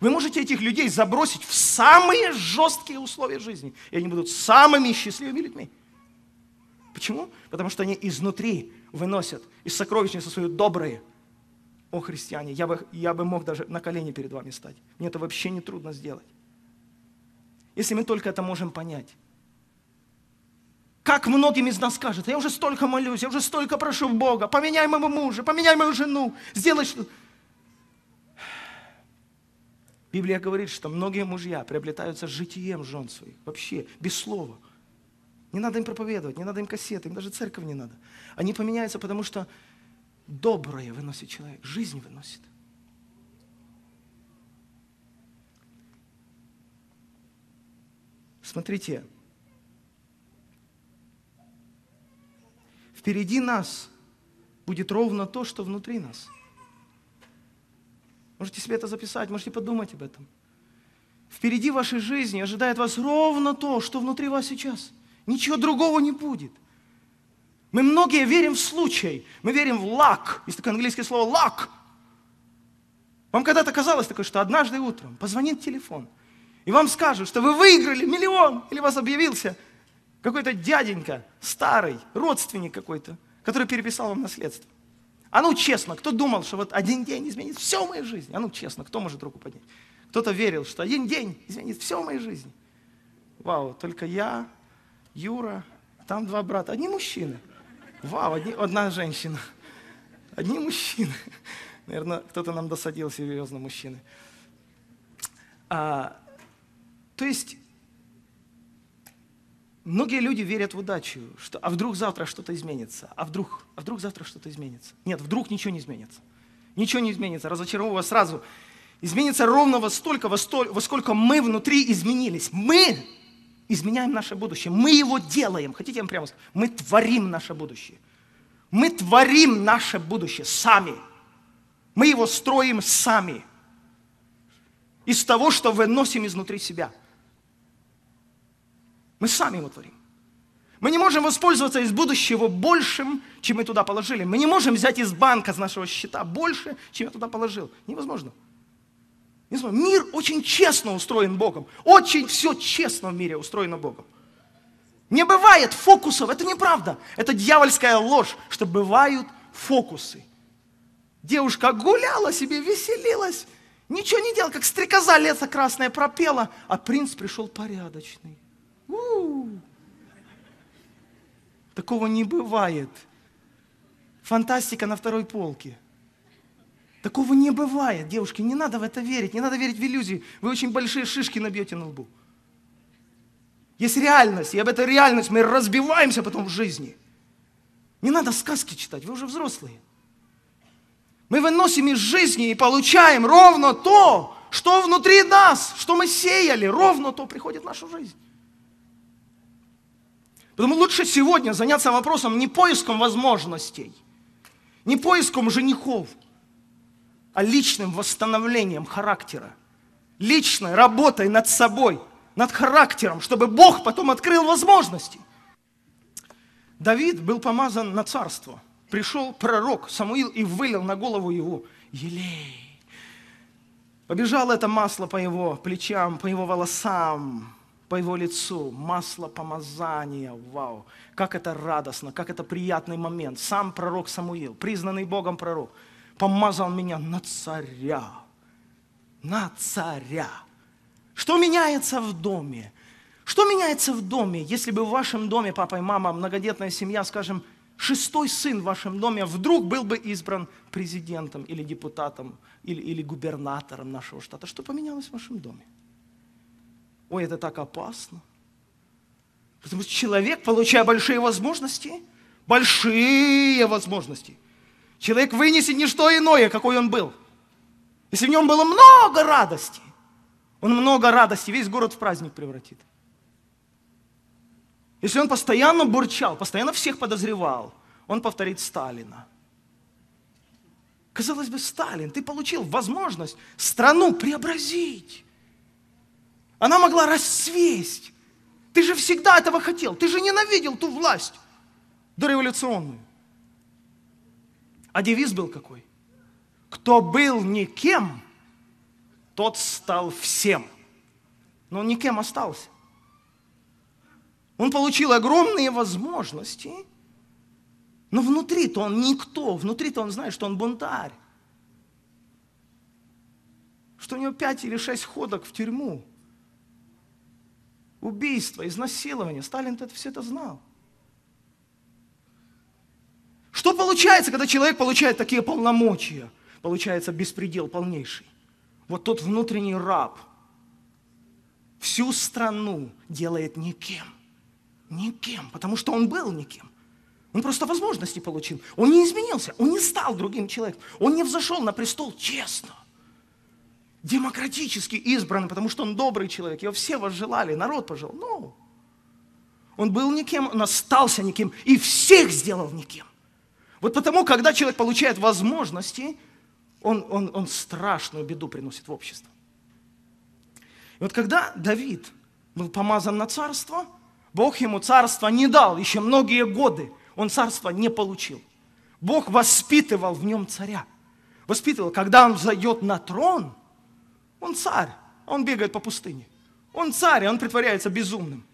Вы можете этих людей забросить в самые жесткие условия жизни, и они будут самыми счастливыми людьми. Почему? Потому что они изнутри выносят из сокровищницы свою добрые. О, христиане, я бы, я бы мог даже на колени перед вами стать. Мне это вообще не трудно сделать. Если мы только это можем понять. Как многим из нас скажет, я уже столько молюсь, я уже столько прошу Бога, поменяй моего мужа, поменяй мою жену, сделай что Библия говорит, что многие мужья приобретаются житием жен своих, вообще, без слова – не надо им проповедовать, не надо им кассеты, им даже церковь не надо. Они поменяются, потому что доброе выносит человек, жизнь выносит. Смотрите, впереди нас будет ровно то, что внутри нас. Можете себе это записать, можете подумать об этом. Впереди вашей жизни ожидает вас ровно то, что внутри вас сейчас – Ничего другого не будет. Мы многие верим в случай, мы верим в лак, Есть такое английское слово лак. Вам когда-то казалось такое, что однажды утром позвонит телефон, и вам скажут, что вы выиграли миллион, или вас объявился какой-то дяденька, старый, родственник какой-то, который переписал вам наследство. А ну честно, кто думал, что вот один день изменит все в моей жизни? А ну честно, кто может руку поднять? Кто-то верил, что один день изменит все в моей жизни. Вау, только я Юра, там два брата. Одни мужчины. Вау, одни, одна женщина. Одни мужчины. Наверное, кто-то нам досадил серьезно мужчины. А, то есть многие люди верят в удачу, что а вдруг завтра что-то изменится, а вдруг, а вдруг завтра что-то изменится. Нет, вдруг ничего не изменится. Ничего не изменится, разочаровываю вас сразу. Изменится ровно во столько, во, столь, во сколько мы внутри изменились. Мы изменяем наше будущее. Мы его делаем. Хотите, я вам прямо скажу? Мы творим наше будущее. Мы творим наше будущее сами. Мы его строим сами. Из того, что выносим изнутри себя. Мы сами его творим. Мы не можем воспользоваться из будущего большим, чем мы туда положили. Мы не можем взять из банка, с нашего счета больше, чем я туда положил. Невозможно. Не знаю, мир очень честно устроен Богом. Очень все честно в мире устроено Богом. Не бывает фокусов, это неправда. Это дьявольская ложь, что бывают фокусы. Девушка гуляла себе, веселилась, ничего не делала, как стрекоза лето красное пропела, а принц пришел порядочный. У-у-у. Такого не бывает. Фантастика на второй полке – Такого не бывает, девушки, не надо в это верить, не надо верить в иллюзии. Вы очень большие шишки набьете на лбу. Есть реальность, и об этой реальности мы разбиваемся потом в жизни. Не надо сказки читать, вы уже взрослые. Мы выносим из жизни и получаем ровно то, что внутри нас, что мы сеяли, ровно то приходит в нашу жизнь. Поэтому лучше сегодня заняться вопросом не поиском возможностей, не поиском женихов – а личным восстановлением характера, личной работой над собой, над характером, чтобы Бог потом открыл возможности. Давид был помазан на царство. Пришел пророк Самуил и вылил на голову его елей. Побежало это масло по его плечам, по его волосам, по его лицу, масло помазания, вау, как это радостно, как это приятный момент. Сам пророк Самуил, признанный Богом пророк – помазал меня на царя. На царя. Что меняется в доме? Что меняется в доме, если бы в вашем доме, папа и мама, многодетная семья, скажем, шестой сын в вашем доме вдруг был бы избран президентом или депутатом или, или губернатором нашего штата? Что поменялось в вашем доме? Ой, это так опасно. Потому что человек, получая большие возможности, большие возможности, человек вынесет не что иное, какой он был. Если в нем было много радости, он много радости, весь город в праздник превратит. Если он постоянно бурчал, постоянно всех подозревал, он повторит Сталина. Казалось бы, Сталин, ты получил возможность страну преобразить. Она могла расцвесть. Ты же всегда этого хотел. Ты же ненавидел ту власть дореволюционную. А девиз был какой? Кто был никем, тот стал всем. Но он никем остался. Он получил огромные возможности, но внутри-то он никто, внутри-то он знает, что он бунтарь. Что у него пять или шесть ходок в тюрьму. Убийство, изнасилование. Сталин то это все это знал. Что получается, когда человек получает такие полномочия? Получается беспредел полнейший. Вот тот внутренний раб всю страну делает никем. Никем, потому что он был никем. Он просто возможности получил. Он не изменился, он не стал другим человеком. Он не взошел на престол честно. Демократически избран, потому что он добрый человек. Его все возжелали, народ пожелал. Но ну, он был никем, он остался никем и всех сделал никем. Вот потому, когда человек получает возможности, он, он, он страшную беду приносит в общество. И вот когда Давид был помазан на царство, Бог ему царство не дал еще многие годы. Он царство не получил. Бог воспитывал в нем царя. Воспитывал, когда он взойдет на трон, он царь, а он бегает по пустыне. Он царь, а он притворяется безумным.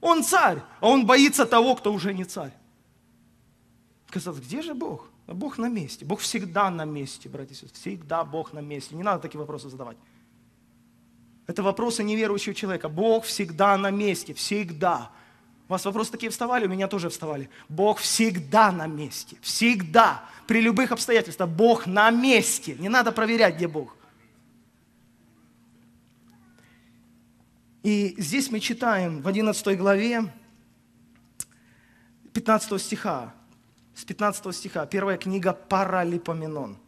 Он царь, а он боится того, кто уже не царь. Казалось, где же Бог? Бог на месте. Бог всегда на месте, братья и сестры. Всегда Бог на месте. Не надо такие вопросы задавать. Это вопросы неверующего человека. Бог всегда на месте. Всегда. У вас вопросы такие вставали, у меня тоже вставали. Бог всегда на месте. Всегда. При любых обстоятельствах. Бог на месте. Не надо проверять, где Бог. И здесь мы читаем в 11 главе 15 стиха с 15 стиха. Первая книга Паралипоменон.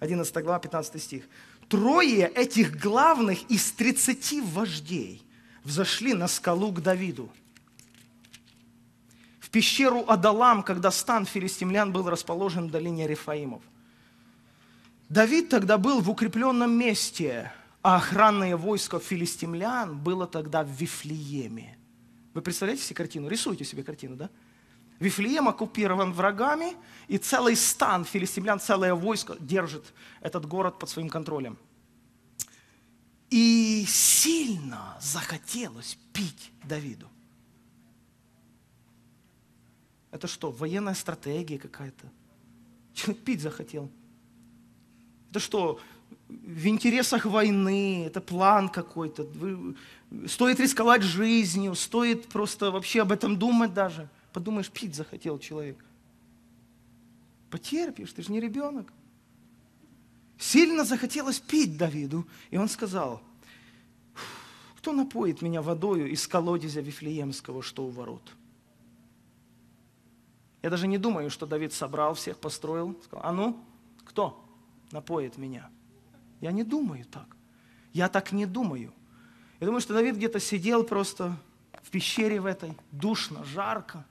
11 глава, 15 стих. Трое этих главных из 30 вождей взошли на скалу к Давиду. В пещеру Адалам, когда стан филистимлян был расположен в долине Рефаимов. Давид тогда был в укрепленном месте, а охранное войско филистимлян было тогда в Вифлееме. Вы представляете себе картину? Рисуйте себе картину, да? Вифлеем оккупирован врагами, и целый стан филистимлян, целое войско держит этот город под своим контролем. И сильно захотелось пить Давиду. Это что, военная стратегия какая-то? Человек пить захотел. Это что, в интересах войны, это план какой-то. Стоит рисковать жизнью, стоит просто вообще об этом думать даже. Подумаешь, пить захотел человек. Потерпишь, ты же не ребенок. Сильно захотелось пить Давиду, и он сказал, кто напоит меня водою из колодезя Вифлеемского, что у ворот? Я даже не думаю, что Давид собрал всех, построил. Сказал, а ну, кто напоит меня? Я не думаю так. Я так не думаю. Я думаю, что Давид где-то сидел просто в пещере в этой, душно, жарко.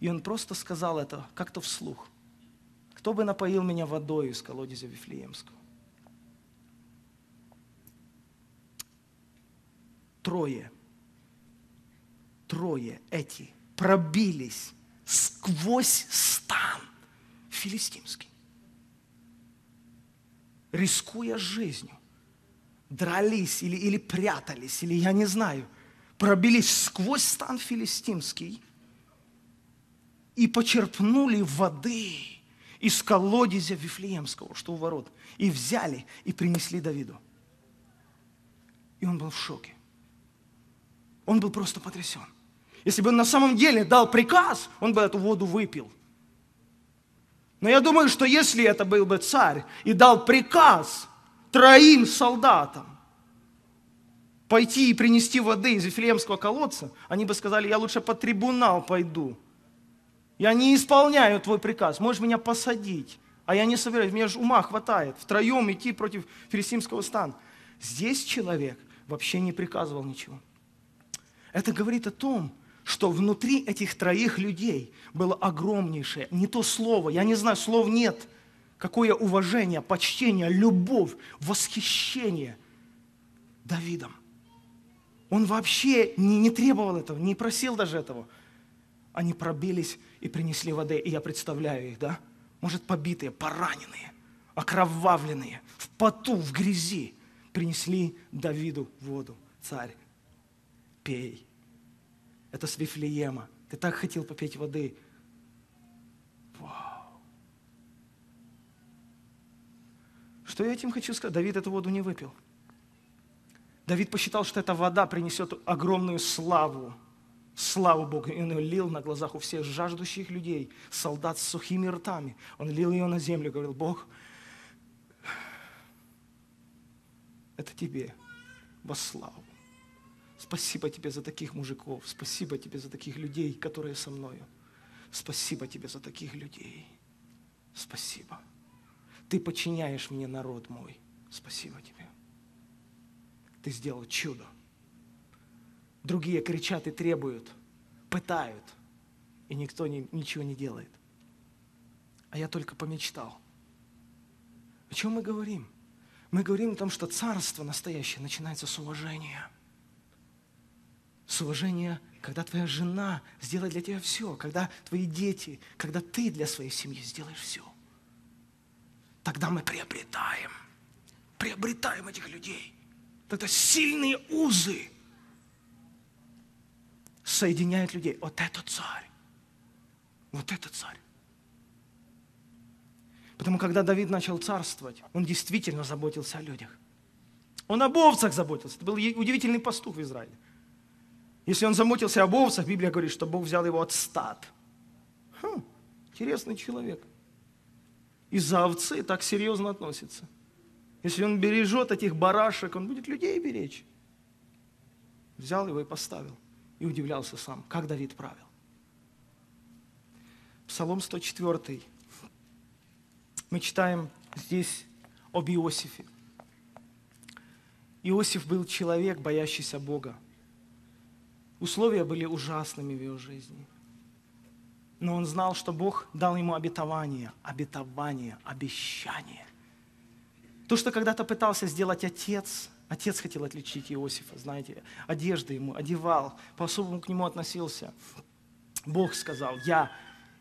И он просто сказал это как-то вслух. Кто бы напоил меня водой из колодезя Вифлеемского? Трое, трое эти пробились сквозь стан филистимский, рискуя жизнью, дрались или, или прятались, или я не знаю, пробились сквозь стан филистимский и почерпнули воды из колодезя Вифлеемского, что у ворот, и взяли и принесли Давиду. И он был в шоке. Он был просто потрясен. Если бы он на самом деле дал приказ, он бы эту воду выпил. Но я думаю, что если это был бы царь и дал приказ троим солдатам пойти и принести воды из Вифлеемского колодца, они бы сказали, я лучше по трибунал пойду, я не исполняю твой приказ. Можешь меня посадить. А я не собираюсь. Меня же ума хватает. Втроем идти против филистимского стана. Здесь человек вообще не приказывал ничего. Это говорит о том, что внутри этих троих людей было огромнейшее, не то слово, я не знаю, слов нет, какое уважение, почтение, любовь, восхищение Давидом. Он вообще не, не требовал этого, не просил даже этого – они пробились и принесли воды, и я представляю их, да? Может, побитые, пораненные, окровавленные, в поту, в грязи. Принесли Давиду воду. Царь, пей. Это с Вифлеема. Ты так хотел попить воды. Вау. Что я этим хочу сказать? Давид эту воду не выпил. Давид посчитал, что эта вода принесет огромную славу Слава Богу, и он лил на глазах у всех жаждущих людей, солдат с сухими ртами. Он лил ее на землю, говорил, Бог, это тебе во славу. Спасибо тебе за таких мужиков, спасибо тебе за таких людей, которые со мною. Спасибо тебе за таких людей. Спасибо. Ты подчиняешь мне народ мой. Спасибо тебе. Ты сделал чудо. Другие кричат и требуют, пытают, и никто не, ничего не делает. А я только помечтал. О чем мы говорим? Мы говорим о том, что царство настоящее начинается с уважения. С уважения, когда твоя жена сделает для тебя все, когда твои дети, когда ты для своей семьи сделаешь все. Тогда мы приобретаем, приобретаем этих людей. Это сильные узы – соединяет людей. Вот это царь. Вот это царь. Потому когда Давид начал царствовать, он действительно заботился о людях. Он об овцах заботился. Это был удивительный пастух в Израиле. Если он заботился об овцах, Библия говорит, что Бог взял его от стад. Хм, интересный человек. Из-за овцы так серьезно относится. Если он бережет этих барашек, он будет людей беречь. Взял его и поставил и удивлялся сам, как Давид правил. Псалом 104. Мы читаем здесь об Иосифе. Иосиф был человек, боящийся Бога. Условия были ужасными в его жизни. Но он знал, что Бог дал ему обетование, обетование, обещание. То, что когда-то пытался сделать отец – Отец хотел отличить Иосифа, знаете, одежды ему одевал, по-особому к нему относился. Бог сказал, я,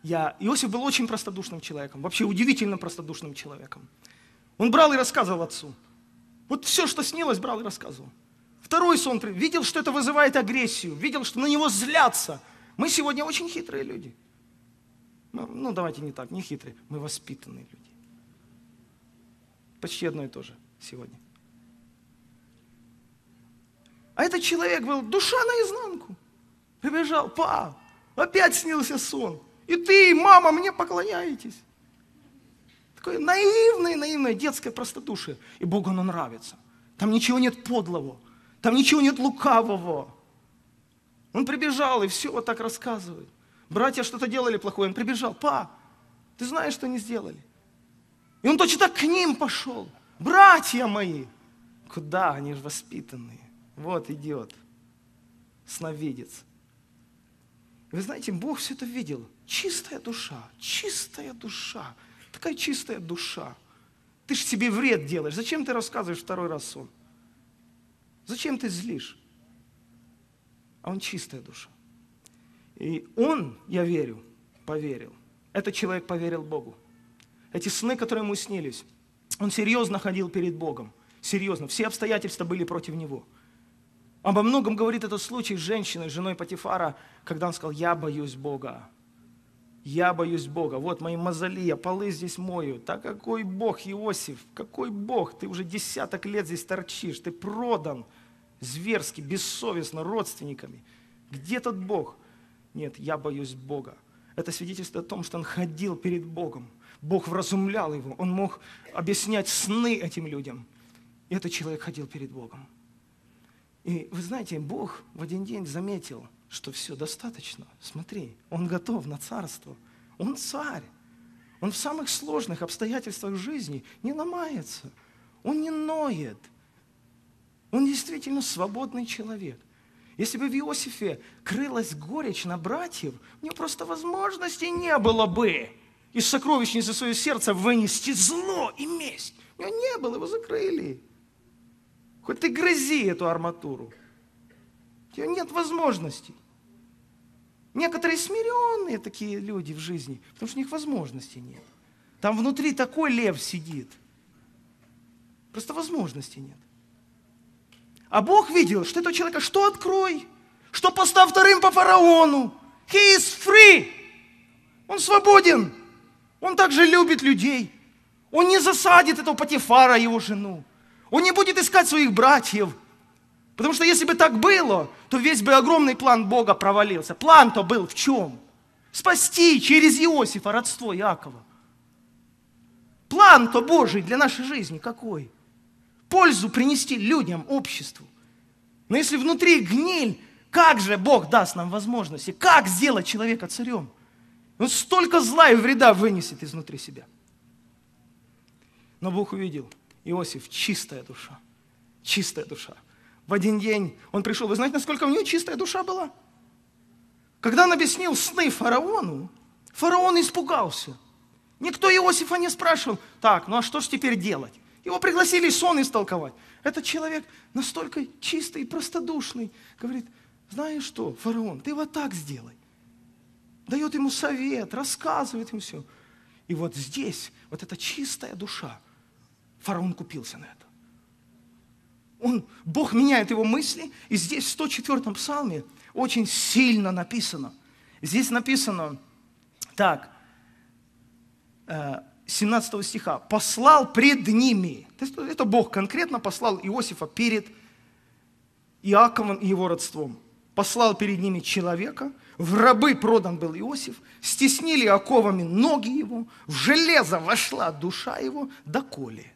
я... Иосиф был очень простодушным человеком, вообще удивительно простодушным человеком. Он брал и рассказывал отцу. Вот все, что снилось, брал и рассказывал. Второй сон, видел, что это вызывает агрессию, видел, что на него злятся. Мы сегодня очень хитрые люди. Ну, ну давайте не так, не хитрые, мы воспитанные люди. Почти одно и то же сегодня. А этот человек был душа наизнанку. Прибежал, па, опять снился сон. И ты, мама, мне поклоняетесь. Такое наивное, наивное детское простодушие. И Богу оно нравится. Там ничего нет подлого. Там ничего нет лукавого. Он прибежал и все вот так рассказывает. Братья что-то делали плохое. Он прибежал. Па, ты знаешь, что они сделали? И он точно так к ним пошел. Братья мои. Куда? Они же воспитанные. Вот идиот, сновидец. Вы знаете, Бог все это видел. Чистая душа, чистая душа, такая чистая душа. Ты же себе вред делаешь. Зачем ты рассказываешь второй раз сон? Зачем ты злишь? А он чистая душа. И он, я верю, поверил. Этот человек поверил Богу. Эти сны, которые ему снились, он серьезно ходил перед Богом. Серьезно. Все обстоятельства были против него – Обо многом говорит этот случай с женщиной, женой Патифара, когда он сказал, я боюсь Бога. Я боюсь Бога. Вот мои мозоли, полы здесь мою. Да какой Бог, Иосиф, какой Бог? Ты уже десяток лет здесь торчишь, ты продан зверски, бессовестно родственниками. Где тот Бог? Нет, я боюсь Бога. Это свидетельство о том, что он ходил перед Богом. Бог вразумлял его, он мог объяснять сны этим людям. И этот человек ходил перед Богом. И вы знаете, Бог в один день заметил, что все достаточно. Смотри, Он готов на царство. Он царь. Он в самых сложных обстоятельствах жизни не ломается. Он не ноет. Он действительно свободный человек. Если бы в Иосифе крылась горечь на братьев, у него просто возможности не было бы из сокровищницы своего сердца вынести зло и месть. У него не было, его закрыли. Хоть ты грызи эту арматуру. У тебя нет возможностей. Некоторые смиренные такие люди в жизни, потому что у них возможностей нет. Там внутри такой лев сидит. Просто возможностей нет. А Бог видел, что этого человека что открой, что поставь вторым по фараону. He is free. Он свободен. Он также любит людей. Он не засадит этого Патифара, его жену. Он не будет искать своих братьев. Потому что если бы так было, то весь бы огромный план Бога провалился. План-то был в чем? Спасти через Иосифа родство Якова. План-то Божий для нашей жизни какой? Пользу принести людям, обществу. Но если внутри гниль, как же Бог даст нам возможности? Как сделать человека царем? Он столько зла и вреда вынесет изнутри себя. Но Бог увидел – Иосиф – чистая душа, чистая душа. В один день он пришел. Вы знаете, насколько у него чистая душа была? Когда он объяснил сны фараону, фараон испугался. Никто Иосифа не спрашивал, так, ну а что же теперь делать? Его пригласили сон истолковать. Этот человек настолько чистый и простодушный, говорит, знаешь что, фараон, ты вот так сделай. Дает ему совет, рассказывает ему все. И вот здесь, вот эта чистая душа – Фараон купился на это. Он, Бог меняет его мысли, и здесь в 104-м псалме очень сильно написано. Здесь написано так, 17 э, стиха. «Послал пред ними». это Бог конкретно послал Иосифа перед Иаковом и его родством. «Послал перед ними человека, в рабы продан был Иосиф, стеснили оковами ноги его, в железо вошла душа его, доколе». Да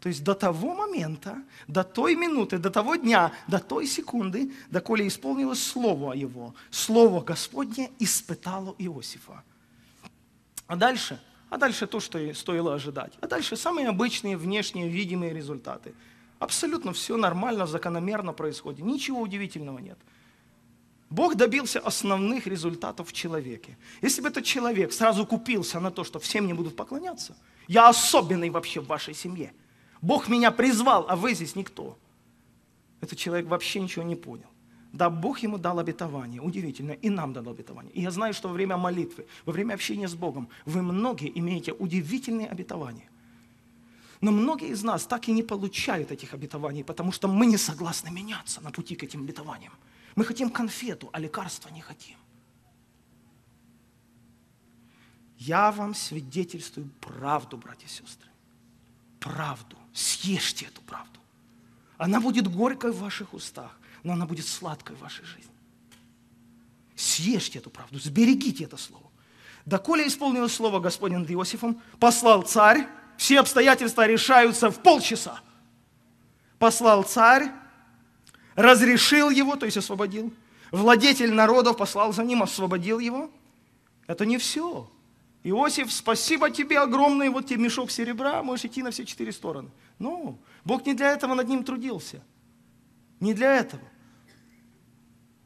то есть до того момента, до той минуты, до того дня, до той секунды, доколе исполнилось слово его, слово Господне испытало Иосифа. А дальше? А дальше то, что и стоило ожидать. А дальше самые обычные внешние видимые результаты. Абсолютно все нормально, закономерно происходит. Ничего удивительного нет. Бог добился основных результатов в человеке. Если бы этот человек сразу купился на то, что всем мне будут поклоняться, я особенный вообще в вашей семье – Бог меня призвал, а вы здесь никто. Этот человек вообще ничего не понял. Да, Бог ему дал обетование, удивительно, и нам дал обетование. И я знаю, что во время молитвы, во время общения с Богом, вы многие имеете удивительные обетования. Но многие из нас так и не получают этих обетований, потому что мы не согласны меняться на пути к этим обетованиям. Мы хотим конфету, а лекарства не хотим. Я вам свидетельствую правду, братья и сестры. Правду. Съешьте эту правду. Она будет горькой в ваших устах, но она будет сладкой в вашей жизни. Съешьте эту правду, сберегите это слово. Да, Доколе исполнилось слово Господне над Иосифом, послал царь, все обстоятельства решаются в полчаса. Послал царь, разрешил его, то есть освободил. Владетель народов послал за ним, освободил его. Это не все. Иосиф, спасибо тебе огромное, вот тебе мешок серебра, можешь идти на все четыре стороны. Ну, Бог не для этого над ним трудился. Не для этого.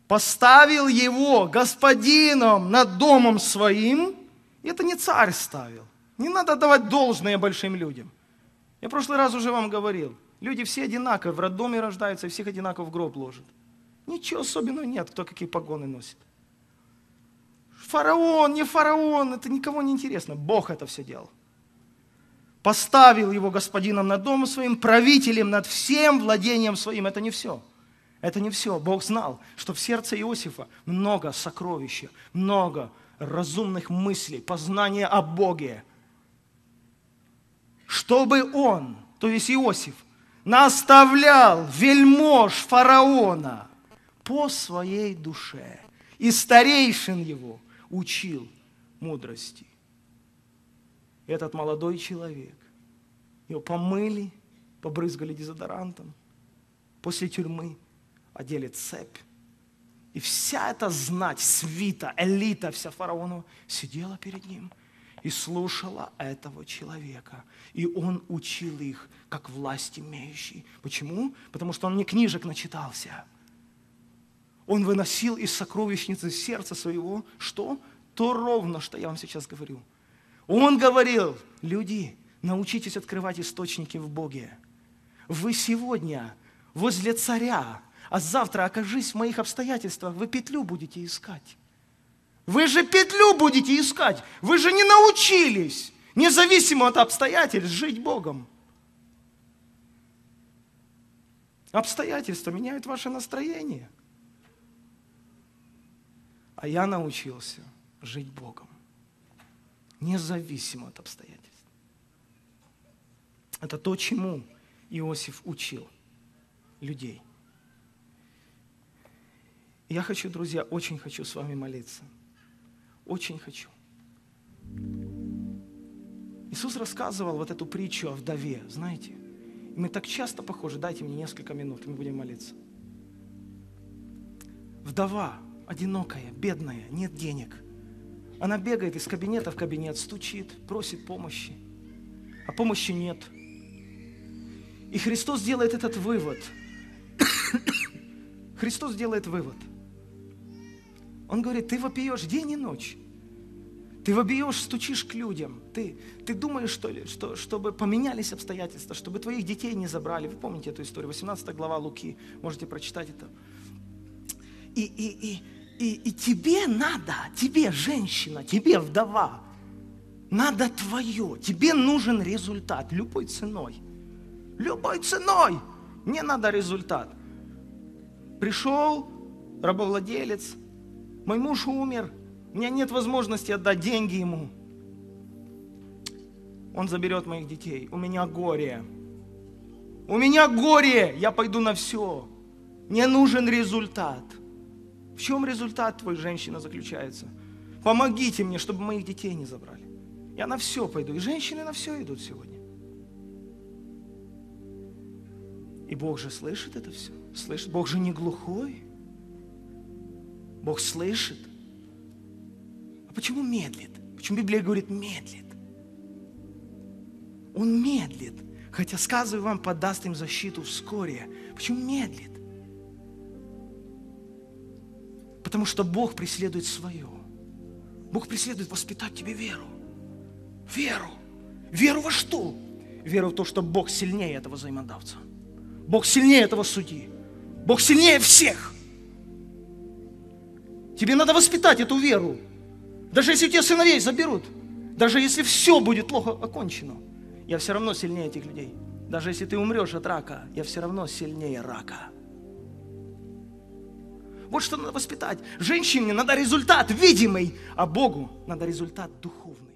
Поставил его господином над домом своим. И Это не царь ставил. Не надо давать должное большим людям. Я в прошлый раз уже вам говорил. Люди все одинаковые, в роддоме рождаются, всех одинаково в гроб ложат. Ничего особенного нет, кто какие погоны носит. Фараон, не фараон, это никому не интересно. Бог это все делал. Поставил его господином над домом своим, правителем над всем владением своим. Это не все. Это не все. Бог знал, что в сердце Иосифа много сокровища, много разумных мыслей, познания о Боге. Чтобы он, то есть Иосиф, наставлял вельмож фараона по своей душе и старейшин его, учил мудрости. Этот молодой человек, его помыли, побрызгали дезодорантом, после тюрьмы одели цепь. И вся эта знать, свита, элита вся фараонова сидела перед ним и слушала этого человека. И он учил их, как власть имеющий. Почему? Потому что он не книжек начитался – он выносил из сокровищницы сердца своего что? То ровно, что я вам сейчас говорю. Он говорил, люди, научитесь открывать источники в Боге. Вы сегодня возле царя, а завтра, окажись в моих обстоятельствах, вы петлю будете искать. Вы же петлю будете искать. Вы же не научились, независимо от обстоятельств, жить Богом. Обстоятельства меняют ваше настроение. А я научился жить Богом, независимо от обстоятельств. Это то, чему Иосиф учил людей. Я хочу, друзья, очень хочу с вами молиться. Очень хочу. Иисус рассказывал вот эту притчу о вдове, знаете. И мы так часто похожи, дайте мне несколько минут, и мы будем молиться. Вдова – одинокая, бедная, нет денег. Она бегает из кабинета в кабинет, стучит, просит помощи, а помощи нет. И Христос делает этот вывод. *coughs* Христос делает вывод. Он говорит, ты вопиешь день и ночь. Ты вобьешь, стучишь к людям. Ты, ты думаешь, что, что, чтобы поменялись обстоятельства, чтобы твоих детей не забрали. Вы помните эту историю? 18 глава Луки. Можете прочитать это. И, и, и и, и тебе надо, тебе, женщина, тебе, вдова, надо твое. Тебе нужен результат любой ценой. Любой ценой. Мне надо результат. Пришел рабовладелец, мой муж умер, у меня нет возможности отдать деньги ему. Он заберет моих детей. У меня горе. У меня горе. Я пойду на все. Мне нужен результат. В чем результат твой, женщина, заключается? Помогите мне, чтобы моих детей не забрали. Я на все пойду. И женщины на все идут сегодня. И Бог же слышит это все. Слышит. Бог же не глухой. Бог слышит. А почему медлит? Почему Библия говорит медлит? Он медлит. Хотя, сказываю вам, подаст им защиту вскоре. Почему медлит? Потому что Бог преследует свое. Бог преследует воспитать тебе веру. Веру. Веру во что? Веру в то, что Бог сильнее этого взаимодавца. Бог сильнее этого судьи. Бог сильнее всех. Тебе надо воспитать эту веру. Даже если у тебя сыновей заберут, даже если все будет плохо окончено, я все равно сильнее этих людей. Даже если ты умрешь от рака, я все равно сильнее рака. Вот что надо воспитать. Женщине надо результат видимый, а Богу надо результат духовный.